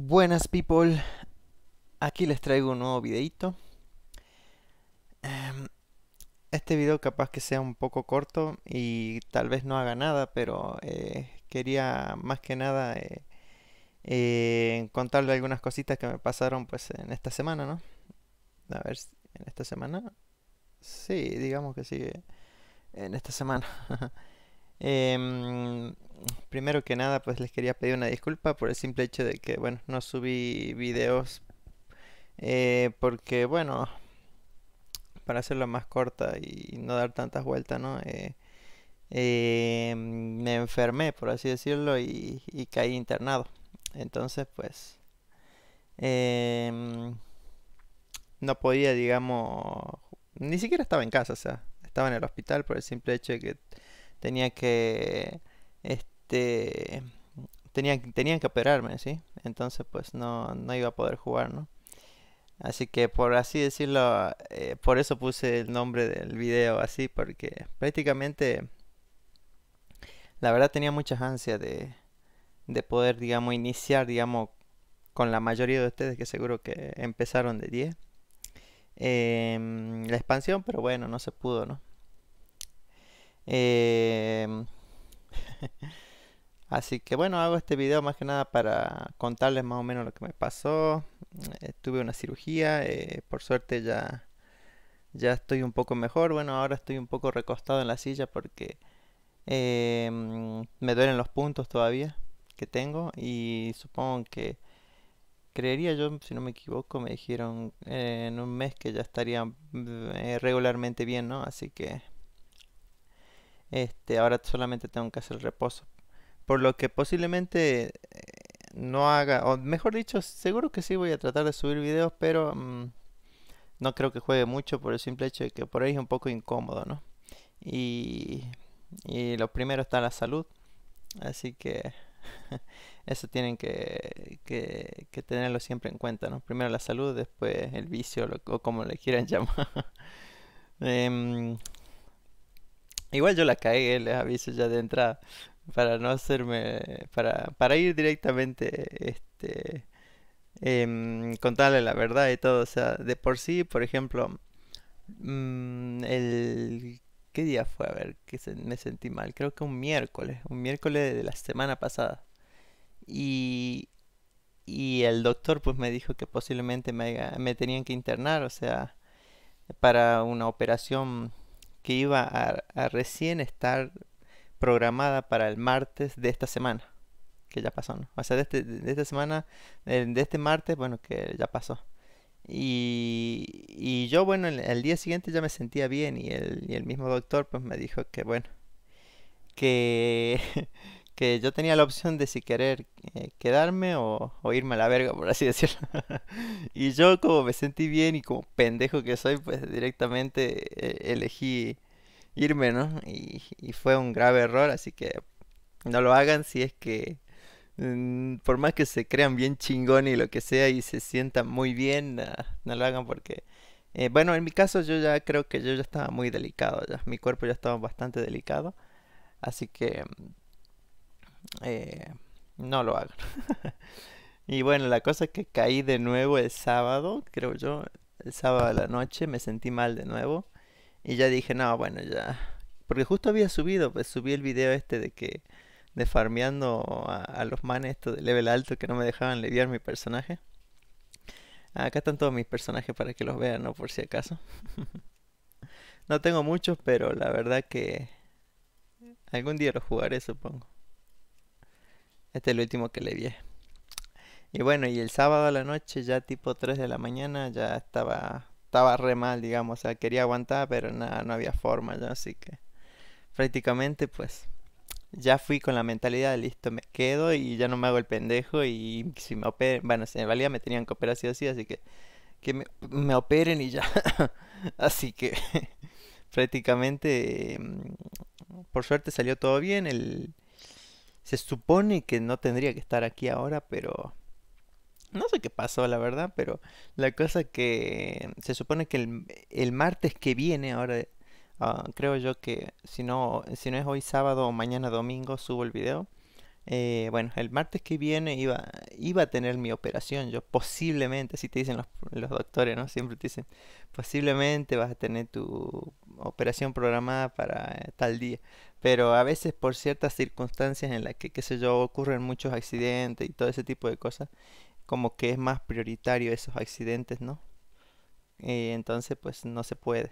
Buenas people, aquí les traigo un nuevo videito. Em, este video capaz que sea un poco corto y tal vez no haga nada, pero eh, quería más que nada eh, eh, contarle algunas cositas que me pasaron pues en esta semana, ¿no? A ver, en esta semana. Sí, digamos que sí, en esta semana. Em, primero que nada, pues les quería pedir una disculpa por el simple hecho de que, bueno, no subí videos. Eh, porque, bueno, para hacerlo más corta y no dar tantas vueltas, ¿no? Eh, eh, me enfermé, por así decirlo, y, y caí internado. Entonces, pues, em, no podía, digamos, ni siquiera estaba en casa, o sea, estaba en el hospital por el simple hecho de que tenía que este, tenían, que operarme, ¿sí? Entonces pues no, iba a poder jugar, ¿no? Así que por así decirlo, eh, por eso puse el nombre del video así, porque prácticamente la verdad tenía muchas ansias de, de poder, digamos, iniciar, digamos, con la mayoría de ustedes que seguro que empezaron de 10. Em, la expansión, pero bueno, no se pudo, ¿no? Em, Así que bueno, hago este video más que nada para contarles más o menos lo que me pasó. Estuve eh, tuve una cirugía, eh, por suerte ya, ya estoy un poco mejor. Bueno, ahora estoy un poco recostado en la silla porque em, me duelen los puntos todavía que tengo y supongo que creería yo, si no me equivoco, me dijeron eh, en un mes que ya estaría regularmente bien, ¿no? Así que este, ahora solamente tengo que hacer reposo. Por lo que posiblemente eh, no haga, o mejor dicho, seguro que sí voy a tratar de subir videos, pero mm, no creo que juegue mucho por el simple hecho de que por ahí es un poco incómodo, ¿no? Y, y lo primero está la salud, así que eso tienen que, que, tenerlo siempre en cuenta, ¿no? Primero la salud, después el vicio o como le quieran llamar. Em, Igual yo la cagué, les aviso ya de entrada, para no hacerme, para, ir directamente, este, em, contarle la verdad y todo, o sea, de por sí, por ejemplo, mm, el, ¿qué día fue? A ver, que me sentí mal, creo que un miércoles, un miércoles de la semana pasada, y, y el doctor pues me dijo que posiblemente me, me tenían que internar, o sea, para una operación que iba a, recién estar programada para el martes de esta semana que ya pasó, ¿no? O sea, de, este, de esta semana, de, este martes, bueno, que ya pasó. Y, yo, bueno, el, día siguiente ya me sentía bien y el, y el mismo doctor pues me dijo que, bueno, que que yo tenía la opción de si querer eh, quedarme o, irme a la verga, por así decirlo. y yo como me sentí bien y como pendejo que soy, pues directamente eh, elegí irme, ¿no? Y, fue un grave error, así que no lo hagan si es que mm, por más que se crean bien chingón y lo que sea y se sientan muy bien, no, lo hagan porque... Eh, bueno, en mi caso yo ya creo que yo ya estaba muy delicado, ya, mi cuerpo ya estaba bastante delicado, así que mm, eh, no lo hagan. y bueno, la cosa es que caí de nuevo el sábado, creo yo, el sábado a la noche, me sentí mal de nuevo. Y ya dije, no, bueno, ya. Porque justo había subido, pues subí el video este de que. de farmeando a, los manes esto de level alto que no me dejaban leviar mi personaje. Acá están todos mis personajes para que los vean, ¿no? Por si acaso. no tengo muchos, pero la verdad que. algún día los jugaré, supongo. Este es el último que le vi. Y bueno, y el sábado a la noche, ya tipo 3 de la mañana, ya estaba, estaba re mal, digamos. O sea, quería aguantar, pero no había forma ya. Así que prácticamente, pues, ya fui con la mentalidad de listo, me quedo y ya no me hago el pendejo. Y si me operan, bueno, se me valía, me tenían que operar así o así que que me, me operen y ya. así que prácticamente, mm, por suerte salió todo bien. El se supone que no tendría que estar aquí ahora, pero... No sé qué pasó, la verdad, pero la cosa que se supone que el, martes que viene, ahora ah, creo yo que si no, si no es hoy sábado o mañana domingo subo el video. Eh, bueno, el martes que viene iba, iba a tener mi operación. Yo posiblemente, así te dicen los, los, doctores, ¿no? Siempre te dicen, posiblemente vas a tener tu operación programada para eh, tal día. Pero a veces por ciertas circunstancias en las que, qué sé yo, ocurren muchos accidentes y todo ese tipo de cosas, como que es más prioritario esos accidentes, ¿no? entonces pues no se puede.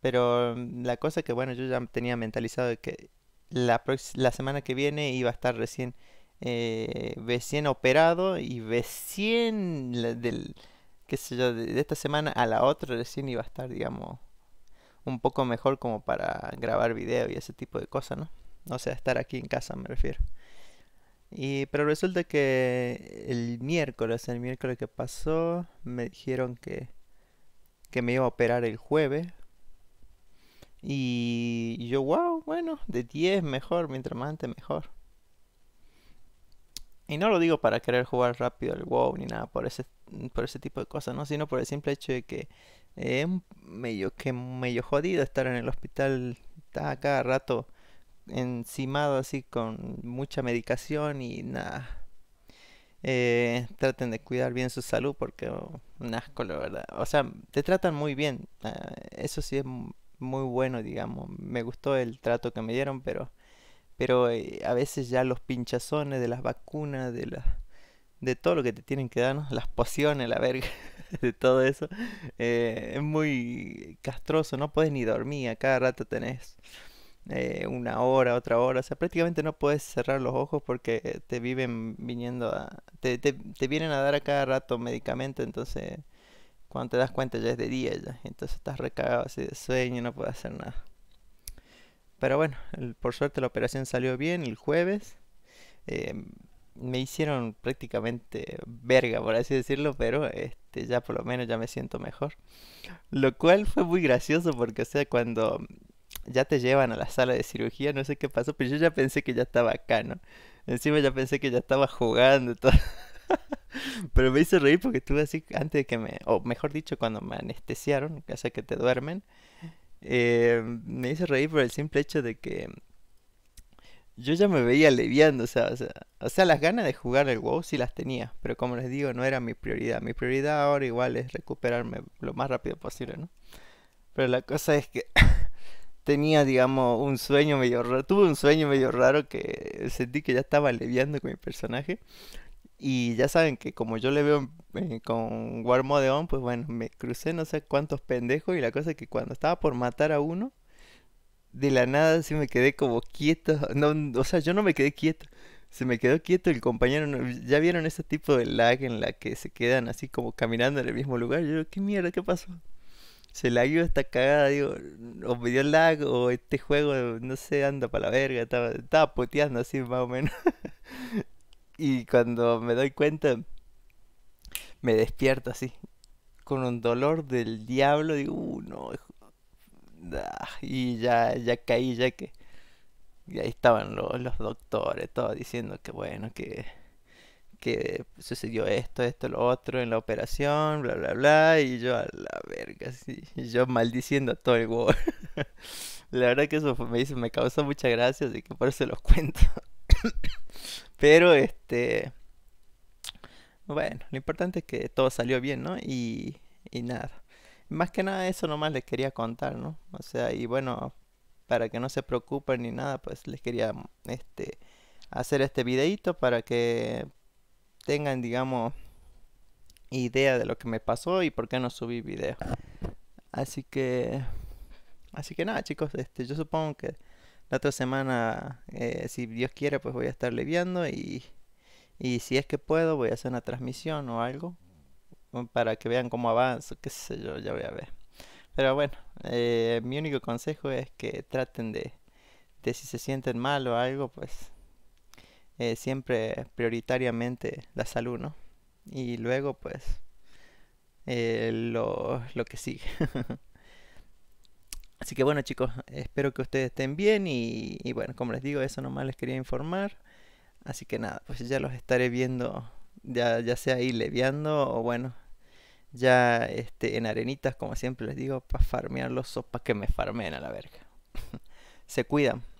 Pero mm, la cosa que bueno, yo ya tenía mentalizado de que la, la semana que viene iba a estar recién, eh, recién operado y recién del, qué sé yo, de esta semana a la otra recién iba a estar, digamos, un poco mejor como para grabar video y ese tipo de cosas, ¿no? O sea, estar aquí en casa me refiero. Y, pero resulta que el miércoles, el miércoles que pasó, me dijeron que, que me iba a operar el jueves. Y yo, wow, bueno, de 10 mejor, mientras más antes mejor. Y no lo digo para querer jugar rápido el WoW ni nada por ese, por ese tipo de cosas, ¿no? Sino por el simple hecho de que es medio que medio jodido estar en el hospital está cada rato encimado así con mucha medicación y nada. Eh, traten de cuidar bien su salud porque oh, un la verdad. O sea, te tratan muy bien. Ah, eso sí es muy bueno, digamos. Me gustó el trato que me dieron, pero, pero eh, a veces ya los pinchazones de las vacunas, de, la, de todo lo que te tienen que dar, las pociones, la verga. de todo eso. Eh, es muy castroso, no puedes ni dormir, a cada rato tenés eh, una hora, otra hora, o sea, prácticamente no puedes cerrar los ojos porque te viven viniendo Te, vienen a dar a cada rato medicamento, entonces cuando te das cuenta ya es de día ya, entonces estás recagado así de sueño, no puedes hacer nada. Pero bueno, por suerte la operación salió bien el jueves. Eh, me hicieron prácticamente verga, por así decirlo, pero este, ya por lo menos ya me siento mejor. Lo cual fue muy gracioso porque, o sea, cuando ya te llevan a la sala de cirugía, no sé qué pasó, pero yo ya pensé que ya estaba acá, ¿no? Encima ya pensé que ya estaba jugando y todo. pero me hizo reír porque estuve así antes de que me, o mejor dicho, cuando me anestesiaron, que hace que te duermen. Eh, me hizo reír por el simple hecho de que yo ya me veía leviando, o sea, o sea, las ganas de jugar el WoW sí las tenía, pero como les digo, no era mi prioridad. Mi prioridad ahora igual es recuperarme lo más rápido posible, ¿no? Pero la cosa es que tenía, digamos, un sueño medio raro, tuve un sueño medio raro que sentí que ya estaba leviando con mi personaje. Y ya saben que como yo le veo eh, con War Mode pues bueno, me crucé no sé cuántos pendejos y la cosa es que cuando estaba por matar a uno, de la nada sí me quedé como quieto. No, o sea, yo no me quedé quieto. Se me quedó quieto el compañero. ¿Ya vieron ese tipo de lag en la que se quedan así como caminando en el mismo lugar? Yo digo, ¿qué mierda? ¿Qué pasó? Se laguió esta cagada, digo, o me dio lag, o este juego, no sé, anda para la verga, estaba, estaba puteando así más o menos. y cuando me doy cuenta, me despierto así, con un dolor del diablo, digo, uh, no, Ah, y ya, ya caí, ya que... Y ahí estaban los, doctores, todos diciendo que bueno, que, que sucedió esto, esto, lo otro en la operación, bla, bla, bla. Y yo a la verga, Y yo maldiciendo a todo el world la verdad que eso me, hizo, me causó mucha gracia, así que por eso los cuento. Pero este... Bueno, lo importante es que todo salió bien, ¿no? Y, y nada. Más que nada eso nomás les quería contar, ¿no? O sea, y bueno, para que no se preocupen ni nada, pues les quería este hacer este videito para que tengan, digamos, idea de lo que me pasó y por qué no subí video. Así que así que nada, chicos, este yo supongo que la otra semana eh, si Dios quiere, pues voy a estar leviando y y si es que puedo, voy a hacer una transmisión o algo para que vean cómo avanzo, qué sé yo, ya voy a ver. Pero bueno, eh, mi único consejo es que traten de, de si se sienten mal o algo, pues eh, siempre prioritariamente la salud, ¿no? Y luego, pues, eh, lo, que sigue. Así que bueno chicos, espero que ustedes estén bien y, bueno, como les digo, eso nomás les quería informar. Así que nada, pues ya los estaré viendo, ya, ya sea ahí leviando o bueno, ya este, en arenitas, como siempre les digo, para farmear los para que me farmen a la verga. Se cuidan.